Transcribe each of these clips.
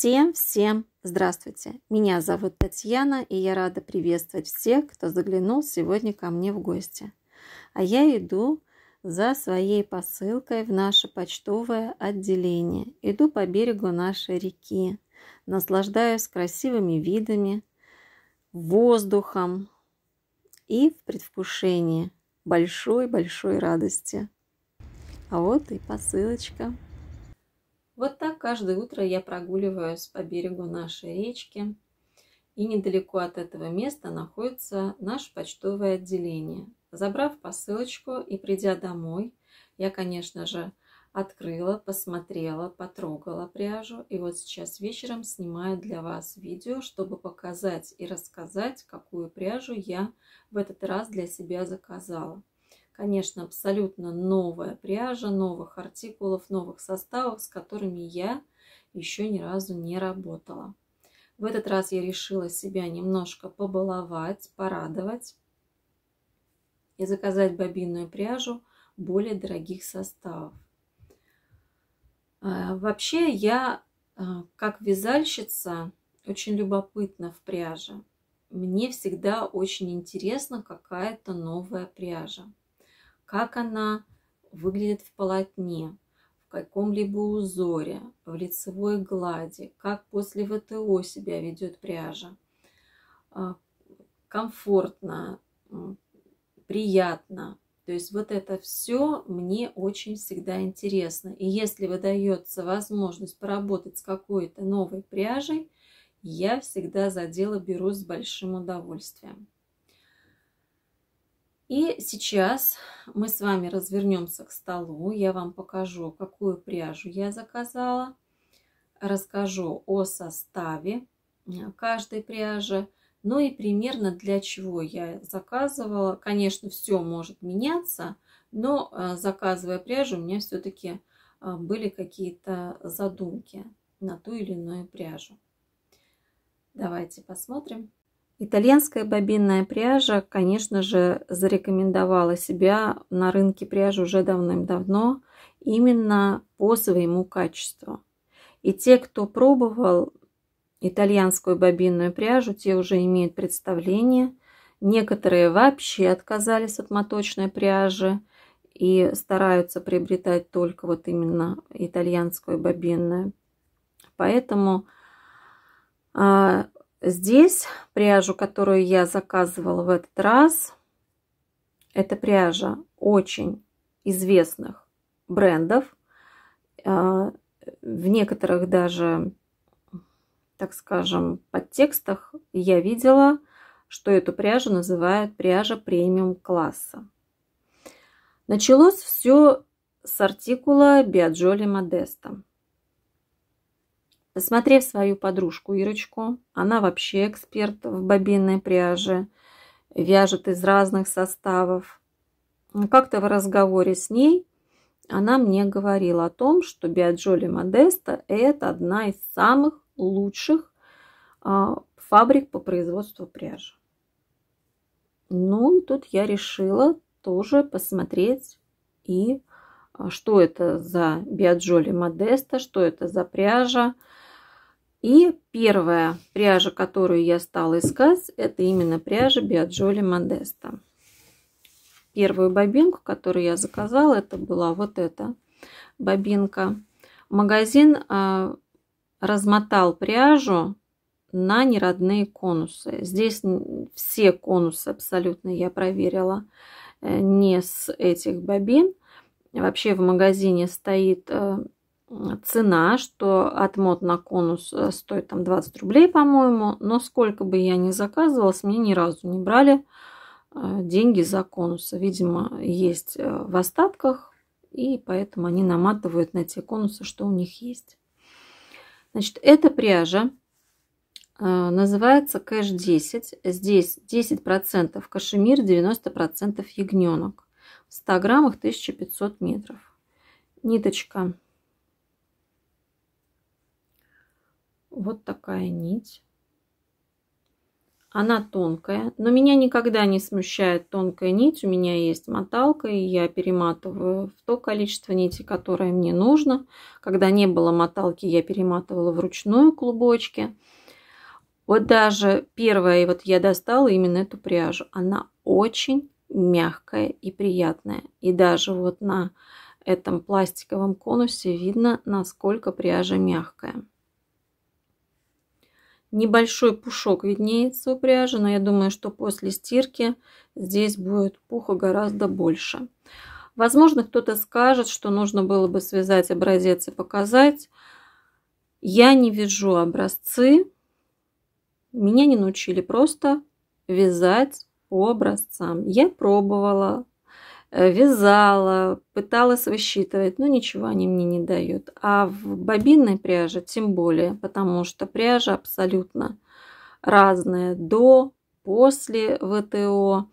Всем-всем здравствуйте! Меня зовут Татьяна, и я рада приветствовать всех, кто заглянул сегодня ко мне в гости. А я иду за своей посылкой в наше почтовое отделение. Иду по берегу нашей реки, наслаждаюсь красивыми видами, воздухом и в предвкушении большой-большой радости. А вот и посылочка. Вот так каждое утро я прогуливаюсь по берегу нашей речки. И недалеко от этого места находится наше почтовое отделение. Забрав посылочку и придя домой, я, конечно же, открыла, посмотрела, потрогала пряжу. И вот сейчас вечером снимаю для вас видео, чтобы показать и рассказать, какую пряжу я в этот раз для себя заказала. Конечно, абсолютно новая пряжа, новых артикулов, новых составов, с которыми я еще ни разу не работала. В этот раз я решила себя немножко побаловать, порадовать и заказать бобинную пряжу более дорогих составов. А, вообще я, а, как вязальщица, очень любопытна в пряже. Мне всегда очень интересно какая-то новая пряжа как она выглядит в полотне, в каком-либо узоре, в лицевой глади, как после ВТО себя ведет пряжа. А, комфортно, приятно. То есть вот это все мне очень всегда интересно. И если выдается возможность поработать с какой-то новой пряжей, я всегда за дело берусь с большим удовольствием. И сейчас мы с вами развернемся к столу. Я вам покажу, какую пряжу я заказала. Расскажу о составе э, каждой пряжи. Ну и примерно для чего я заказывала. Конечно, все может меняться, но э, заказывая пряжу, у меня все-таки э, были какие-то задумки на ту или иную пряжу. Давайте посмотрим. Итальянская бобинная пряжа, конечно же, зарекомендовала себя на рынке пряжи уже давным-давно именно по своему качеству. И те, кто пробовал итальянскую бобинную пряжу, те уже имеют представление. Некоторые вообще отказались от моточной пряжи и стараются приобретать только вот именно итальянскую бобинную. Поэтому а, Здесь пряжу, которую я заказывала в этот раз, это пряжа очень известных брендов. А, в некоторых даже, так скажем, подтекстах я видела, что эту пряжу называют пряжа премиум класса. Началось все с артикула Биаджоли Модеста. Посмотрев свою подружку Ирочку, она вообще эксперт в бобинной пряже, вяжет из разных составов. Ну, как-то в разговоре с ней она мне говорила о том, что Биаджоли Модеста – это одна из самых лучших а, фабрик по производству пряжи. Ну, и тут я решила тоже посмотреть и а что это за биоджоли Модеста, что это за пряжа. И первая пряжа, которую я стала искать, это именно пряжа биоджоли Модеста. Первую бобинку, которую я заказала, это была вот эта бобинка. Магазин а, размотал пряжу на неродные конусы. Здесь все конусы абсолютно я проверила э, не с этих бобин вообще в магазине стоит э, цена, что отмот на конус э, стоит там 20 рублей, по-моему, но сколько бы я ни заказывала, с меня ни разу не брали э, деньги за конусы. Видимо, есть в остатках, и поэтому они наматывают на те конусы, что у них есть. Значит, эта пряжа называется кэш 10. Здесь 10% кашемир, 90% ягненок. 100 граммах 1500 метров. Ниточка. Вот такая нить. Она тонкая, но меня никогда не смущает тонкая нить. У меня есть моталка, и я перематываю в то количество нити, которое мне нужно. Когда не было моталки, я перематывала вручную клубочки. Вот даже первая, и вот я достала именно эту пряжу, она очень мягкая и приятная, И даже вот на этом пластиковом конусе видно, насколько пряжа мягкая. Небольшой пушок виднеется у пряжи, но я думаю, что после стирки здесь будет пуха гораздо больше. Возможно, кто-то скажет, что нужно было бы связать образец и показать. Я не вяжу образцы. Меня не научили просто вязать образцам. Я пробовала, э, вязала, пыталась высчитывать, но ничего они мне не дают. А в бобинной пряже тем более, потому что пряжа абсолютно разная до, после ВТО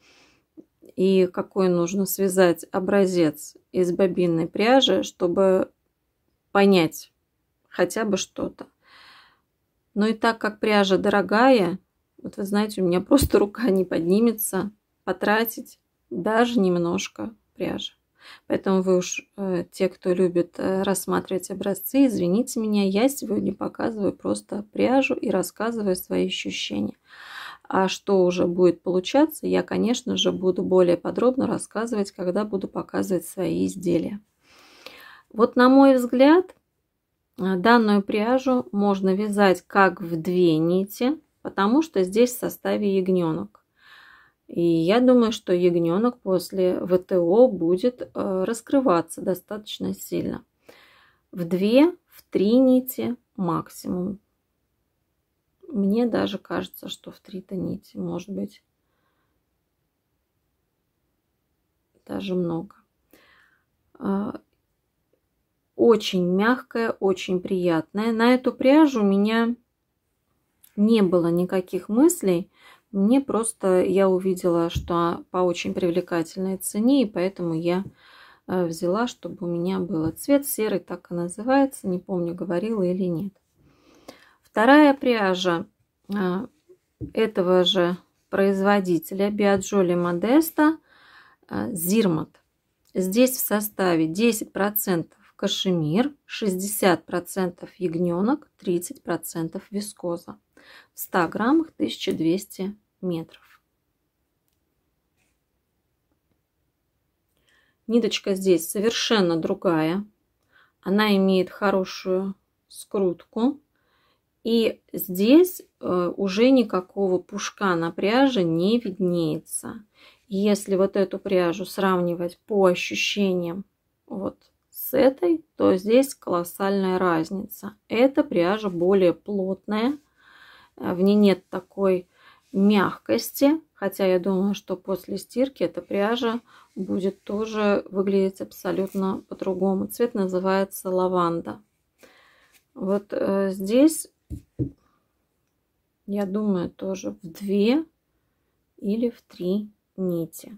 и какой нужно связать образец из бобинной пряжи, чтобы понять хотя бы что-то. Но и так как пряжа дорогая, вот вы знаете, у меня просто рука не поднимется потратить даже немножко пряжи. Поэтому вы уж, э, те, кто любит э, рассматривать образцы, извините меня, я сегодня показываю просто пряжу и рассказываю свои ощущения. А что уже будет получаться, я, конечно же, буду более подробно рассказывать, когда буду показывать свои изделия. Вот на мой взгляд, э, данную пряжу можно вязать как в две нити, потому что здесь в составе ягненок. И я думаю, что ягненок после ВТО будет э, раскрываться достаточно сильно. В две, в три нити максимум. Мне даже кажется, что в три-то нити может быть даже много. Э, очень мягкая, очень приятная. На эту пряжу у меня не было никаких мыслей. Мне просто я увидела, что по очень привлекательной цене, и поэтому я э, взяла, чтобы у меня был цвет серый, так и называется, не помню, говорила или нет. Вторая пряжа э, этого же производителя Биаджоли Модеста Зирмат. Здесь в составе 10% кашемир, 60% ягненок, 30% вискоза в 100 граммах 1200 метров. Ниточка здесь совершенно другая. Она имеет хорошую скрутку. И здесь э, уже никакого пушка на пряже не виднеется. Если вот эту пряжу сравнивать по ощущениям вот с этой, то здесь колоссальная разница. Эта пряжа более плотная, а, в ней нет такой мягкости, хотя я думаю, что после стирки эта пряжа будет тоже выглядеть абсолютно по-другому. Цвет называется лаванда. Вот э, здесь, я думаю, тоже в две или в три нити.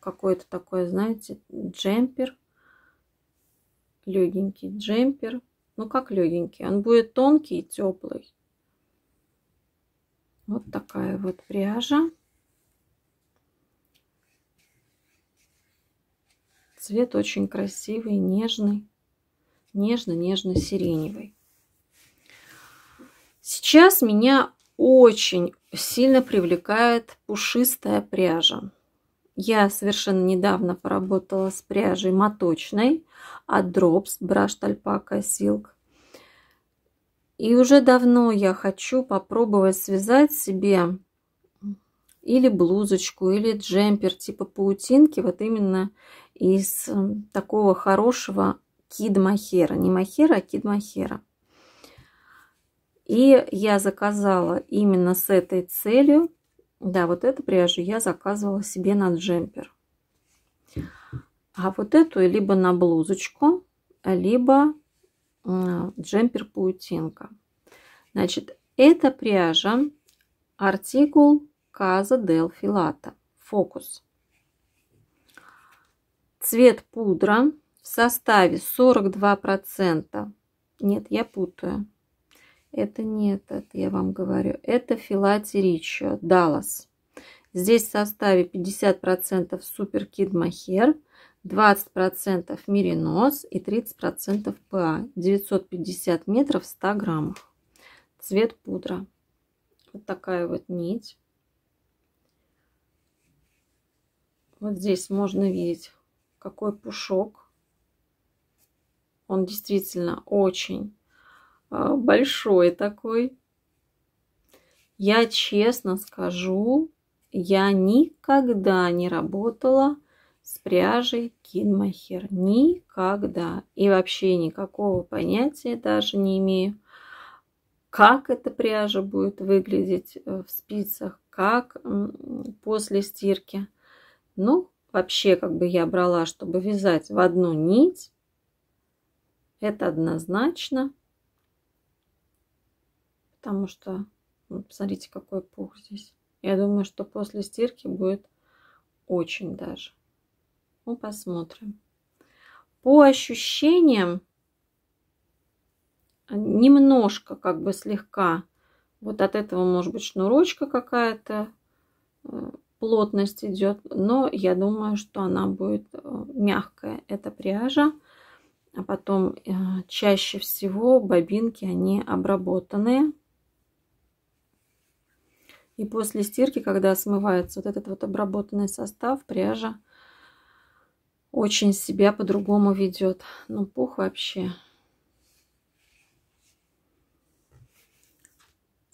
Какой-то такой, знаете, джемпер, легенький джемпер. Ну, как легенький, он будет тонкий и теплый. Вот такая вот пряжа. Цвет очень красивый, нежный, нежно-нежно-сиреневый. Сейчас меня очень сильно привлекает пушистая пряжа. Я совершенно недавно поработала с пряжей моточной от Drops Brush Alpaca Silk. И уже давно я хочу попробовать связать себе или блузочку, или джемпер типа паутинки, вот именно из эм, такого хорошего кид-махера. Не махера, а кид-махера. И я заказала именно с этой целью. Да, вот эту пряжу я заказывала себе на джемпер. А вот эту либо на блузочку, либо джемпер паутинка. Значит, это пряжа артикул Каза Дел Филата. Фокус. Цвет пудра в составе 42%. Нет, я путаю. Это не этот, я вам говорю. Это Филати Ричио, Даллас. Здесь в составе 50% суперкид махер – 20% миринос и 30% ПА. 950 метров в 100 граммах. Цвет пудра. Вот такая вот нить. Вот здесь можно видеть, какой пушок. Он действительно очень а, большой такой. Я честно скажу, я никогда не работала с пряжей кинмахер. Никогда. И вообще никакого понятия даже не имею, как эта пряжа будет выглядеть э, в спицах, как после стирки. Ну, вообще, как бы я брала, чтобы вязать в одну нить, это однозначно. Потому что, вот ну, посмотрите, какой пух здесь. Я думаю, что после стирки будет очень даже. Ну, посмотрим. По ощущениям, немножко, как бы слегка, вот от этого, может быть, шнурочка какая-то, э, плотность идет, но я думаю, что она будет э, мягкая, эта пряжа. А потом э, чаще всего бобинки, они обработанные. И после стирки, когда смывается вот этот вот обработанный состав, пряжа очень себя по-другому ведет. Ну, пух вообще.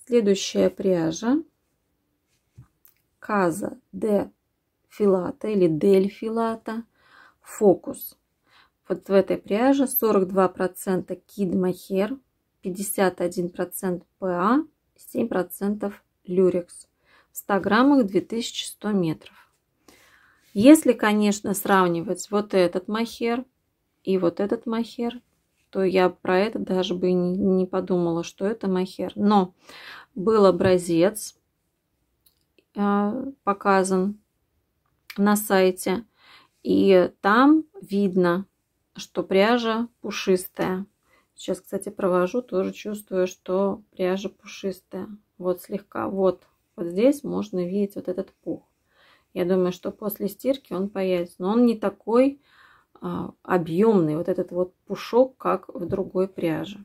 Следующая пряжа. Каза Д Филата или Дель Филата. Фокус. Вот в этой пряже 42% Кид Махер, 51% ПА, 7% Люрекс. В 100 граммах 2100 метров. Если, конечно, сравнивать вот этот махер и вот этот махер, то я про это даже бы не подумала, что это махер. Но был образец э, показан на сайте, и там видно, что пряжа пушистая. Сейчас, кстати, провожу, тоже чувствую, что пряжа пушистая. Вот слегка, вот, вот здесь можно видеть вот этот пух. Я думаю, что после стирки он появится. Но он не такой а, объемный, вот этот вот пушок, как в другой пряже.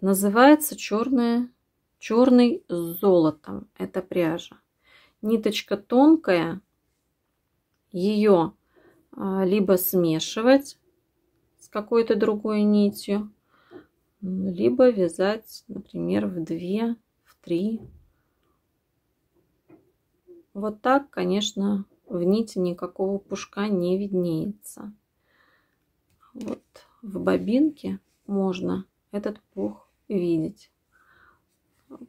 Называется черная, черный с золотом. Это пряжа. Ниточка тонкая. Ее а, либо смешивать с какой-то другой нитью, либо вязать, например, в две, в три вот так, конечно, в нити никакого пушка не виднеется. Вот в бобинке можно этот пух видеть.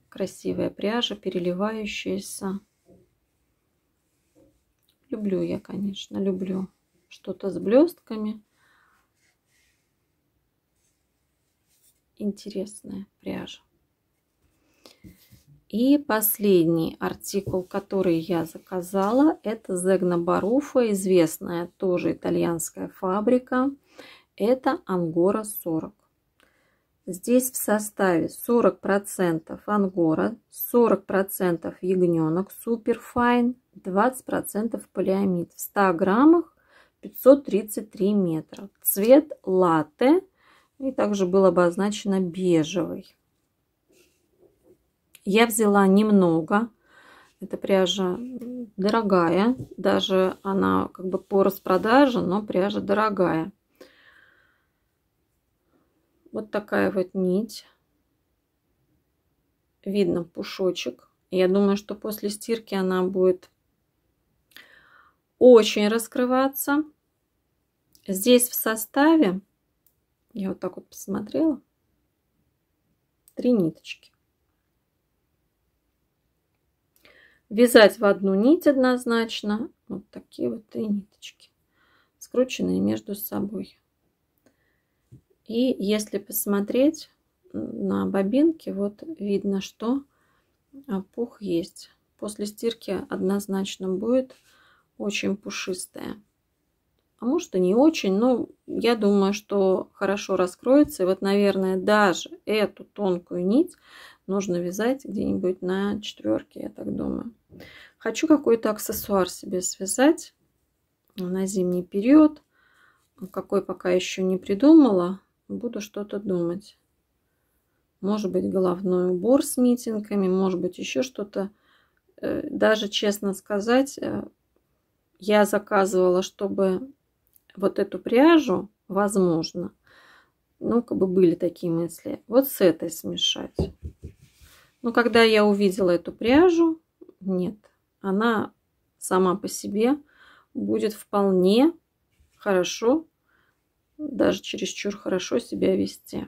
Красивая пряжа, переливающаяся. Люблю я, конечно, люблю что-то с блестками. Интересная пряжа. И последний артикул, который я заказала, это Зегна Баруфа, известная тоже итальянская фабрика. Это Ангора 40. Здесь в составе 40% ангора, 40% ягненок суперфайн, 20% полиамид. В 100 граммах 533 метра. Цвет латте и также был обозначено бежевый. Я взяла немного. Эта пряжа дорогая. Даже она как бы по распродаже, но пряжа дорогая. Вот такая вот нить. Видно пушочек. Я думаю, что после стирки она будет очень раскрываться. Здесь в составе, я вот так вот посмотрела, три ниточки. вязать в одну нить однозначно вот такие вот три ниточки, скрученные между собой. И если посмотреть на бобинке, вот видно, что пух есть. После стирки однозначно будет очень пушистая. А может и не очень, но я думаю, что хорошо раскроется. И вот, наверное, даже эту тонкую нить нужно вязать где-нибудь на четверке, я так думаю. Хочу какой-то аксессуар себе связать на зимний период. Какой пока еще не придумала, буду что-то думать. Может быть, головной убор с митингами, может быть, еще что-то. Э, даже, честно сказать, э, я заказывала, чтобы вот эту пряжу, возможно, ну, как бы были такие мысли, вот с этой смешать. Но когда я увидела эту пряжу, нет. Она сама по себе будет вполне хорошо, даже чересчур хорошо себя вести.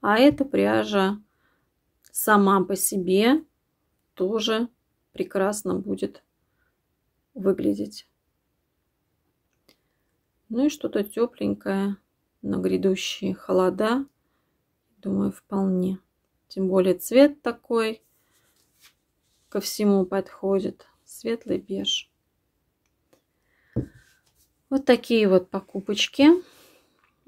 А эта пряжа сама по себе тоже прекрасно будет выглядеть. Ну и что-то тепленькое на грядущие холода, думаю, вполне. Тем более цвет такой – ко всему подходит. Светлый беж. Вот такие вот покупочки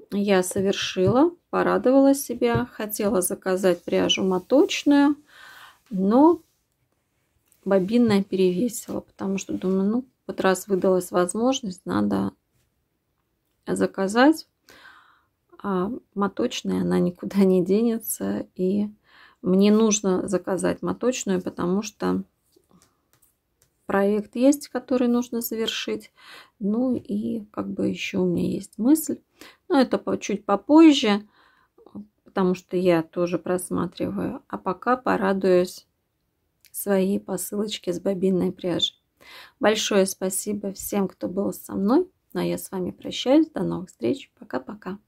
я совершила, порадовала себя. Хотела заказать пряжу моточную, но бобинная перевесила, потому что думаю, ну, вот раз выдалась возможность, надо заказать. А моточная она никуда не денется и мне нужно заказать моточную, потому что проект есть, который нужно завершить. Ну и как бы еще у меня есть мысль. Но это чуть попозже, потому что я тоже просматриваю. А пока порадуюсь своей посылочке с бобинной пряжей. Большое спасибо всем, кто был со мной. Ну а я с вами прощаюсь. До новых встреч. Пока-пока.